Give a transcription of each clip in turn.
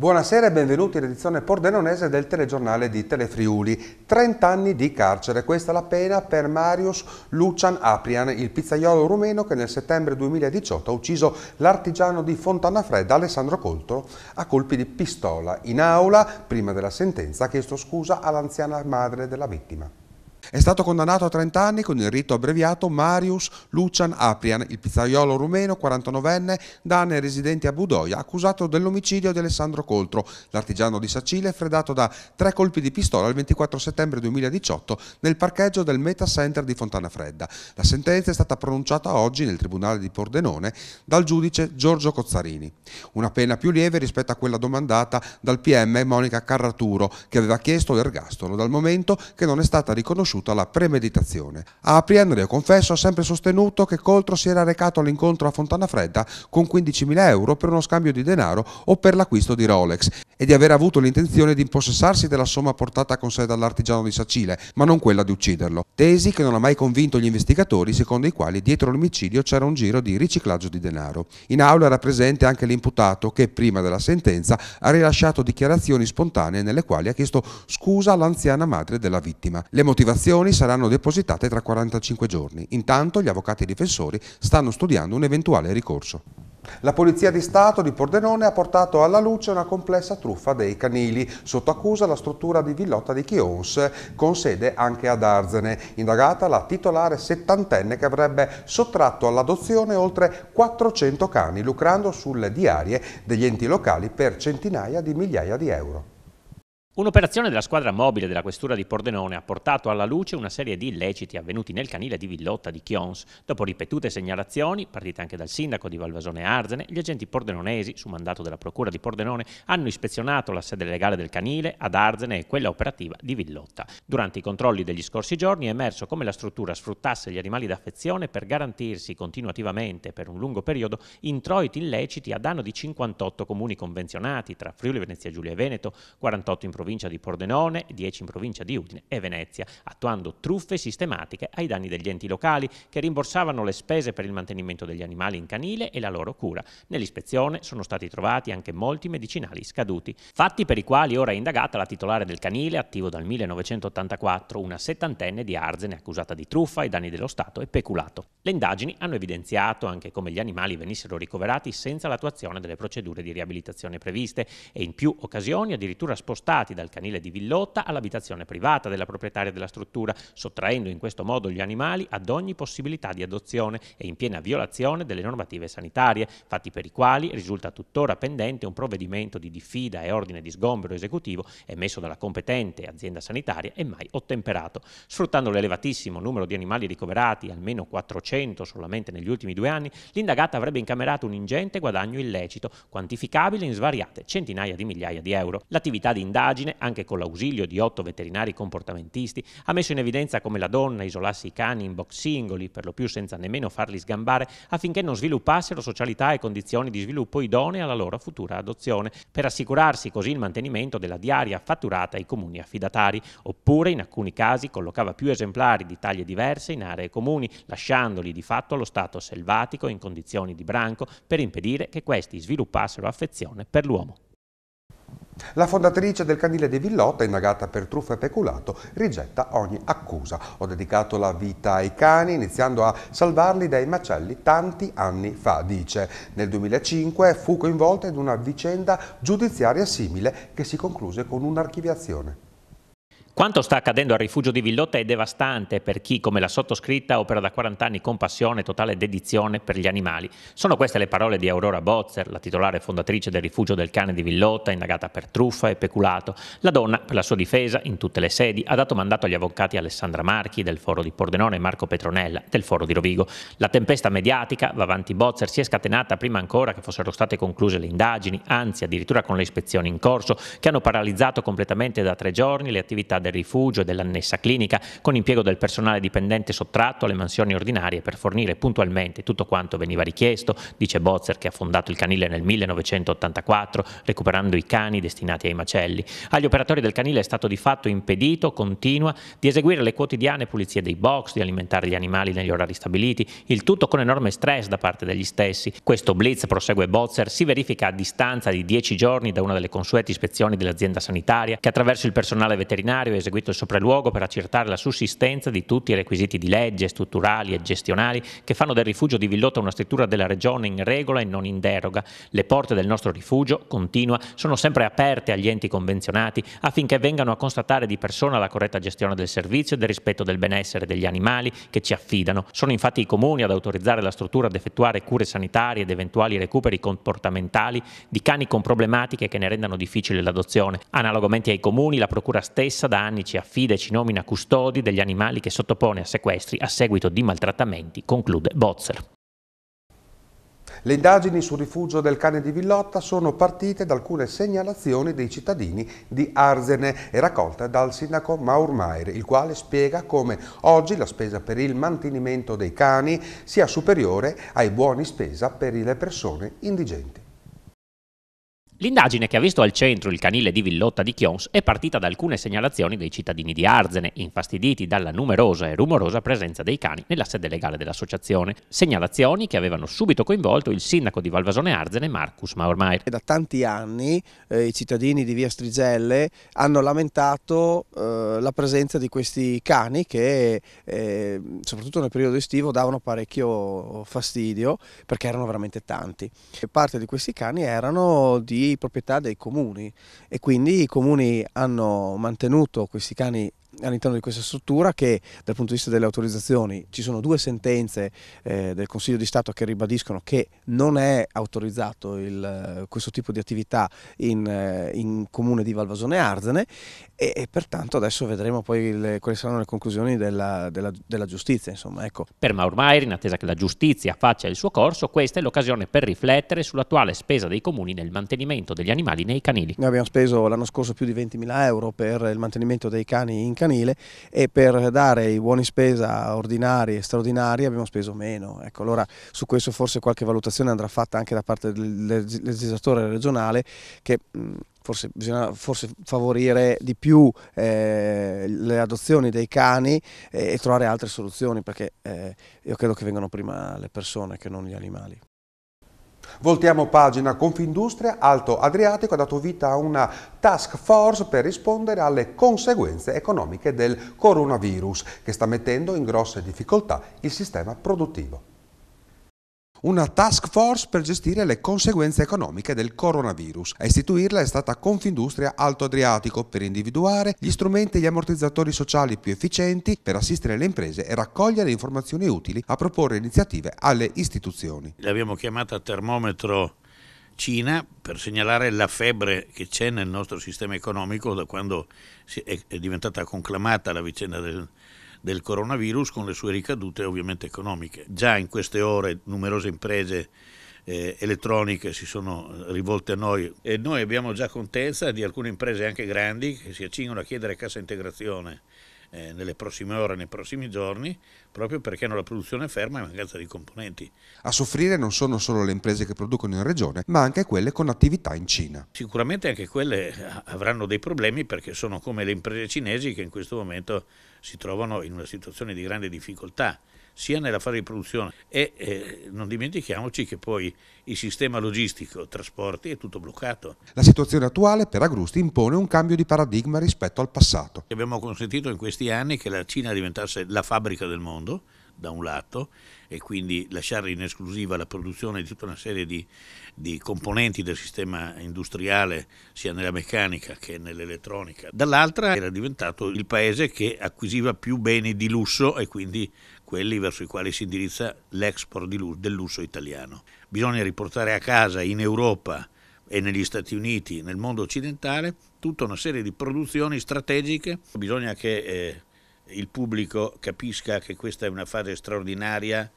Buonasera e benvenuti all'edizione pordenonese del telegiornale di Telefriuli. 30 anni di carcere, questa è la pena per Marius Lucian Aprian, il pizzaiolo rumeno che nel settembre 2018 ha ucciso l'artigiano di Fontana Fredda Alessandro Coltro a colpi di pistola. In aula, prima della sentenza, ha chiesto scusa all'anziana madre della vittima. È stato condannato a 30 anni con il rito abbreviato Marius Lucian Aprian, il pizzaiolo rumeno 49enne, da anni residente a Budoia, accusato dell'omicidio di Alessandro Coltro, l'artigiano di Sacile, fredato da tre colpi di pistola il 24 settembre 2018 nel parcheggio del Meta Center di Fontana Fredda. La sentenza è stata pronunciata oggi nel Tribunale di Pordenone dal giudice Giorgio Cozzarini. Una pena più lieve rispetto a quella domandata dal PM Monica Carraturo, che aveva chiesto l'ergastolo, dal momento che non è stata riconosciuta conosciuta la premeditazione. A Prienrio Confesso ha sempre sostenuto che Coltro si era recato all'incontro a Fontana Fredda con 15.000 euro per uno scambio di denaro o per l'acquisto di Rolex e di aver avuto l'intenzione di impossessarsi della somma portata con sé dall'artigiano di Sacile, ma non quella di ucciderlo. Tesi che non ha mai convinto gli investigatori, secondo i quali dietro l'omicidio c'era un giro di riciclaggio di denaro. In aula era presente anche l'imputato che, prima della sentenza, ha rilasciato dichiarazioni spontanee nelle quali ha chiesto scusa all'anziana madre della vittima. Le motivazioni saranno depositate tra 45 giorni. Intanto gli avvocati difensori stanno studiando un eventuale ricorso. La Polizia di Stato di Pordenone ha portato alla luce una complessa truffa dei canili, sotto accusa la struttura di Villotta di Chions, con sede anche ad Arzene, indagata la titolare settantenne che avrebbe sottratto all'adozione oltre 400 cani, lucrando sulle diarie degli enti locali per centinaia di migliaia di euro. Un'operazione della squadra mobile della questura di Pordenone ha portato alla luce una serie di illeciti avvenuti nel canile di Villotta di Chions. Dopo ripetute segnalazioni, partite anche dal sindaco di Valvasone Arzene, gli agenti pordenonesi, su mandato della procura di Pordenone, hanno ispezionato la sede legale del canile ad Arzene e quella operativa di Villotta. Durante i controlli degli scorsi giorni è emerso come la struttura sfruttasse gli animali d'affezione per garantirsi continuativamente per un lungo periodo introiti illeciti a danno di 58 comuni convenzionati tra Friuli, Venezia Giulia e Veneto, 48 in provincia provincia di Pordenone, 10 in provincia di Udine e Venezia, attuando truffe sistematiche ai danni degli enti locali che rimborsavano le spese per il mantenimento degli animali in canile e la loro cura. Nell'ispezione sono stati trovati anche molti medicinali scaduti, fatti per i quali ora è indagata la titolare del canile, attivo dal 1984, una settantenne di Arzene accusata di truffa ai danni dello Stato e peculato. Le indagini hanno evidenziato anche come gli animali venissero ricoverati senza l'attuazione delle procedure di riabilitazione previste e in più occasioni addirittura spostati da dal canile di Villotta all'abitazione privata della proprietaria della struttura, sottraendo in questo modo gli animali ad ogni possibilità di adozione e in piena violazione delle normative sanitarie, fatti per i quali risulta tuttora pendente un provvedimento di diffida e ordine di sgombero esecutivo emesso dalla competente azienda sanitaria e mai ottemperato. Sfruttando l'elevatissimo numero di animali ricoverati, almeno 400 solamente negli ultimi due anni, l'indagata avrebbe incamerato un ingente guadagno illecito, quantificabile in svariate centinaia di migliaia di euro. L'attività di indagine indagine, anche con l'ausilio di otto veterinari comportamentisti, ha messo in evidenza come la donna isolasse i cani in box singoli, per lo più senza nemmeno farli sgambare, affinché non sviluppassero socialità e condizioni di sviluppo idonee alla loro futura adozione, per assicurarsi così il mantenimento della diaria fatturata ai comuni affidatari, oppure in alcuni casi collocava più esemplari di taglie diverse in aree comuni, lasciandoli di fatto allo stato selvatico in condizioni di branco per impedire che questi sviluppassero affezione per l'uomo. La fondatrice del canile di Villotta, indagata per truffa e peculato, rigetta ogni accusa. Ho dedicato la vita ai cani, iniziando a salvarli dai macelli tanti anni fa, dice. Nel 2005 fu coinvolta in una vicenda giudiziaria simile che si concluse con un'archiviazione. Quanto sta accadendo al rifugio di Villotta è devastante per chi, come la sottoscritta, opera da 40 anni con passione e totale dedizione per gli animali. Sono queste le parole di Aurora Bozzer, la titolare fondatrice del rifugio del cane di Villotta, indagata per truffa e peculato. La donna, per la sua difesa, in tutte le sedi, ha dato mandato agli avvocati Alessandra Marchi del foro di Pordenone e Marco Petronella del foro di Rovigo. La tempesta mediatica, va avanti Bozzer, si è scatenata prima ancora che fossero state concluse le indagini, anzi addirittura con le ispezioni in corso, che hanno paralizzato completamente da tre giorni le attività del rifugio e dell'annessa clinica, con impiego del personale dipendente sottratto alle mansioni ordinarie per fornire puntualmente tutto quanto veniva richiesto, dice Bozzer che ha fondato il canile nel 1984, recuperando i cani destinati ai macelli. Agli operatori del canile è stato di fatto impedito, continua, di eseguire le quotidiane pulizie dei box, di alimentare gli animali negli orari stabiliti, il tutto con enorme stress da parte degli stessi. Questo blitz, prosegue Bozzer, si verifica a distanza di 10 giorni da una delle consuete ispezioni dell'azienda sanitaria che attraverso il personale veterinario aveva eseguito il sopralluogo per accertare la sussistenza di tutti i requisiti di legge, strutturali e gestionali che fanno del rifugio di Villotta una struttura della regione in regola e non in deroga. Le porte del nostro rifugio, continua, sono sempre aperte agli enti convenzionati affinché vengano a constatare di persona la corretta gestione del servizio e del rispetto del benessere degli animali che ci affidano. Sono infatti i comuni ad autorizzare la struttura ad effettuare cure sanitarie ed eventuali recuperi comportamentali di cani con problematiche che ne rendano difficile l'adozione. Analogamente ai comuni, la procura stessa dà anni ci affida e ci nomina custodi degli animali che sottopone a sequestri a seguito di maltrattamenti, conclude Bozzer. Le indagini sul rifugio del cane di Villotta sono partite da alcune segnalazioni dei cittadini di Arzene e raccolte dal sindaco Maurmair, il quale spiega come oggi la spesa per il mantenimento dei cani sia superiore ai buoni spesa per le persone indigenti. L'indagine che ha visto al centro il canile di Villotta di Chions è partita da alcune segnalazioni dei cittadini di Arzene, infastiditi dalla numerosa e rumorosa presenza dei cani nella sede legale dell'associazione. Segnalazioni che avevano subito coinvolto il sindaco di Valvasone Arzene, Marcus Maurmaier. Da tanti anni eh, i cittadini di Via Strigelle hanno lamentato eh, la presenza di questi cani che, eh, soprattutto nel periodo estivo, davano parecchio fastidio perché erano veramente tanti. E parte di questi cani erano di proprietà dei comuni e quindi i comuni hanno mantenuto questi cani all'interno di questa struttura che dal punto di vista delle autorizzazioni ci sono due sentenze eh, del Consiglio di Stato che ribadiscono che non è autorizzato il, eh, questo tipo di attività in, eh, in comune di Valvasone Arzene e, e, pertanto adesso vedremo poi le, quali saranno le conclusioni della, della, della giustizia. Insomma, ecco. Per Maurmaier, in attesa che la giustizia faccia il suo corso, questa è l'occasione per riflettere sull'attuale spesa dei comuni nel mantenimento degli animali nei canili. Noi abbiamo speso l'anno scorso più di 20.000 euro per il mantenimento dei cani in canile e per dare i buoni spesa ordinari e straordinari abbiamo speso meno. Ecco, allora su questo forse qualche valutazione andrà fatta anche da parte del legislatore regionale che forse bisogna forse favorire di più eh, le adozioni dei cani e, e trovare altre soluzioni perché eh, io credo che vengano prima le persone che non gli animali. Voltiamo pagina Confindustria, Alto Adriatico ha dato vita a una task force per rispondere alle conseguenze economiche del coronavirus che sta mettendo in grosse difficoltà il sistema produttivo una task force per gestire le conseguenze economiche del coronavirus. A istituirla è stata Confindustria Alto Adriatico per individuare gli strumenti e gli ammortizzatori sociali più efficienti per assistere le imprese e raccogliere informazioni utili a proporre iniziative alle istituzioni. L'abbiamo chiamata termometro Cina per segnalare la febbre che c'è nel nostro sistema economico da quando è diventata conclamata la vicenda del del coronavirus con le sue ricadute ovviamente economiche. Già in queste ore numerose imprese eh, elettroniche si sono eh, rivolte a noi e noi abbiamo già contezza di alcune imprese anche grandi che si accingono a chiedere cassa integrazione eh, nelle prossime ore, nei prossimi giorni, proprio perché hanno la produzione ferma e mancanza di componenti. A soffrire non sono solo le imprese che producono in regione, ma anche quelle con attività in Cina. Sicuramente anche quelle eh, avranno dei problemi perché sono come le imprese cinesi che in questo momento si trovano in una situazione di grande difficoltà sia nella fase di produzione e eh, non dimentichiamoci che poi il sistema logistico, trasporti è tutto bloccato. La situazione attuale per Agrusti impone un cambio di paradigma rispetto al passato. Abbiamo consentito in questi anni che la Cina diventasse la fabbrica del mondo mondo, da un lato, e quindi lasciare in esclusiva la produzione di tutta una serie di, di componenti del sistema industriale, sia nella meccanica che nell'elettronica. Dall'altra era diventato il paese che acquisiva più beni di lusso e quindi quelli verso i quali si indirizza l'export lusso, del lusso italiano. Bisogna riportare a casa in Europa e negli Stati Uniti, nel mondo occidentale, tutta una serie di produzioni strategiche. Bisogna che eh, il pubblico capisca che questa è una fase straordinaria,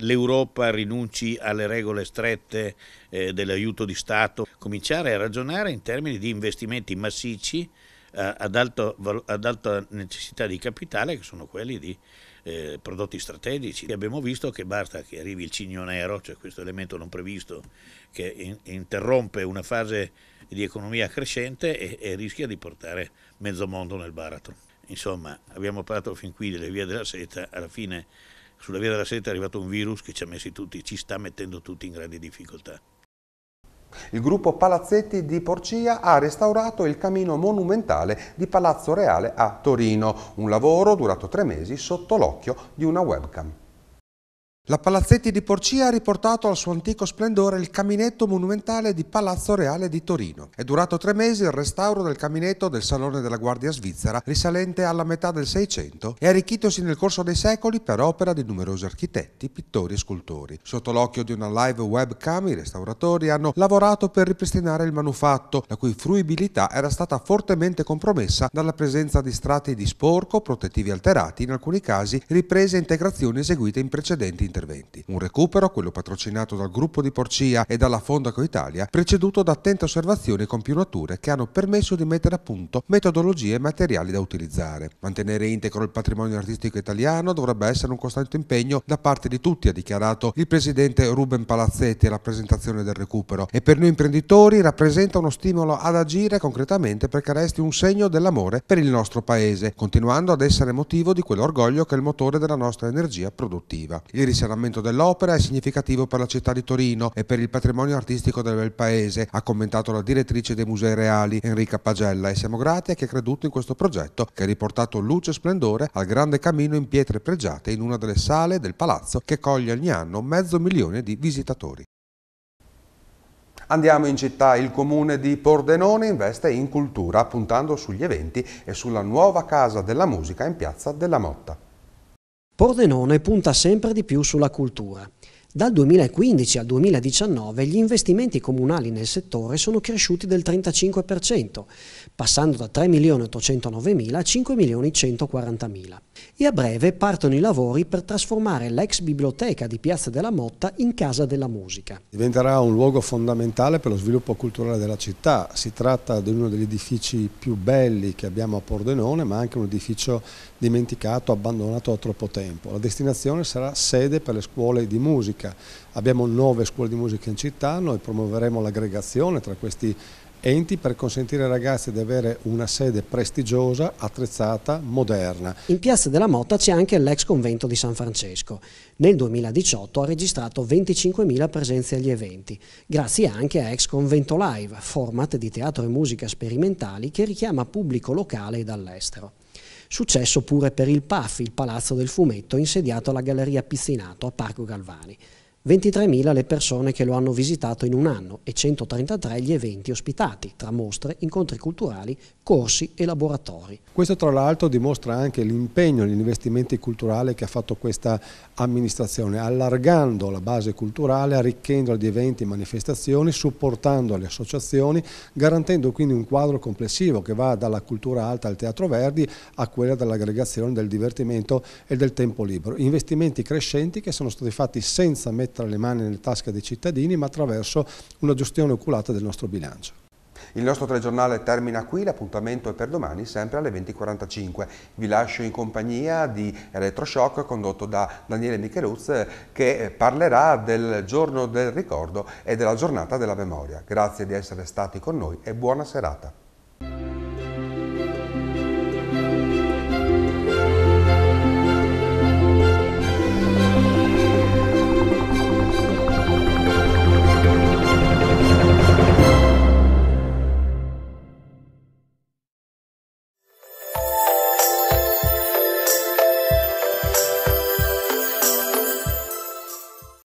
l'Europa rinunci alle regole strette eh, dell'aiuto di Stato, cominciare a ragionare in termini di investimenti massicci eh, ad, alto, ad, alta necessità di capitale che sono quelli di eh, prodotti strategici. E abbiamo visto che basta che arrivi il cigno nero, cioè questo elemento non previsto che in, interrompe una fase di economia crescente e, e rischia di portare mezzo mondo nel baratro. Insomma, abbiamo parlato fin qui delle vie della seta, alla fine sulla via della seta è arrivato un virus che ci ha messi tutti, ci sta mettendo tutti in grandi difficoltà. Il gruppo Palazzetti di Porcia ha restaurato il camino monumentale di Palazzo Reale a Torino, un lavoro durato tre mesi sotto l'occhio di una webcam. La Palazzetti di Porcia ha riportato al suo antico splendore il caminetto monumentale di Palazzo Reale di Torino. È durato tre mesi il restauro del caminetto del Salone della Guardia Svizzera, risalente alla metà del Seicento, e arricchitosi nel corso dei secoli per opera di numerosi architetti, pittori e scultori. Sotto l'occhio di una live webcam, i restauratori hanno lavorato per ripristinare il manufatto, la cui fruibilità era stata fortemente compromessa dalla presenza di strati di sporco, protettivi alterati, in alcuni casi riprese e integrazioni eseguite in precedenti interventi interventi. Un recupero, quello patrocinato dal gruppo di Porcia e dalla Fonda Coitalia, preceduto da attente osservazioni e compiunature che hanno permesso di mettere a punto metodologie e materiali da utilizzare. Mantenere integro il patrimonio artistico italiano dovrebbe essere un costante impegno da parte di tutti, ha dichiarato il presidente Ruben Palazzetti alla presentazione del recupero e per noi imprenditori rappresenta uno stimolo ad agire concretamente perché resti un segno dell'amore per il nostro paese, continuando ad essere motivo di quell'orgoglio che è il motore della nostra energia produttiva. Il funzionamento dell'opera è significativo per la città di Torino e per il patrimonio artistico del bel paese, ha commentato la direttrice dei Musei Reali, Enrica Pagella, e siamo grati a chi ha creduto in questo progetto che ha riportato luce e splendore al grande cammino in pietre pregiate in una delle sale del palazzo che coglie ogni anno mezzo milione di visitatori. Andiamo in città, il comune di Pordenone investe in cultura puntando sugli eventi e sulla nuova casa della musica in piazza della Motta. Pordenone punta sempre di più sulla cultura. Dal 2015 al 2019 gli investimenti comunali nel settore sono cresciuti del 35%, passando da 3.809.000 a 5.140.000. E a breve partono i lavori per trasformare l'ex biblioteca di Piazza della Motta in Casa della Musica. Diventerà un luogo fondamentale per lo sviluppo culturale della città. Si tratta di uno degli edifici più belli che abbiamo a Pordenone, ma anche un edificio dimenticato, abbandonato da troppo tempo. La destinazione sarà sede per le scuole di musica. Abbiamo nove scuole di musica in città, noi promuoveremo l'aggregazione tra questi enti per consentire ai ragazzi di avere una sede prestigiosa, attrezzata, moderna. In Piazza della Motta c'è anche l'ex convento di San Francesco. Nel 2018 ha registrato 25.000 presenze agli eventi, grazie anche a Ex Convento Live, format di teatro e musica sperimentali che richiama pubblico locale e dall'estero. Successo pure per il PAF, il Palazzo del Fumetto, insediato alla Galleria Pizzinato a Parco Galvani. 23.000 le persone che lo hanno visitato in un anno e 133 gli eventi ospitati, tra mostre, incontri culturali, corsi e laboratori. Questo tra l'altro dimostra anche l'impegno e gli investimenti culturali che ha fatto questa amministrazione, allargando la base culturale, arricchendola di eventi e manifestazioni, supportando le associazioni, garantendo quindi un quadro complessivo che va dalla cultura alta al Teatro Verdi a quella dell'aggregazione del divertimento e del tempo libero. Investimenti crescenti che sono stati fatti senza mettere tra le mani nelle tasche dei cittadini, ma attraverso una gestione oculata del nostro bilancio. Il nostro telegiornale termina qui, l'appuntamento è per domani sempre alle 20.45. Vi lascio in compagnia di Elettroshock condotto da Daniele Micheluz che parlerà del giorno del ricordo e della giornata della memoria. Grazie di essere stati con noi e buona serata.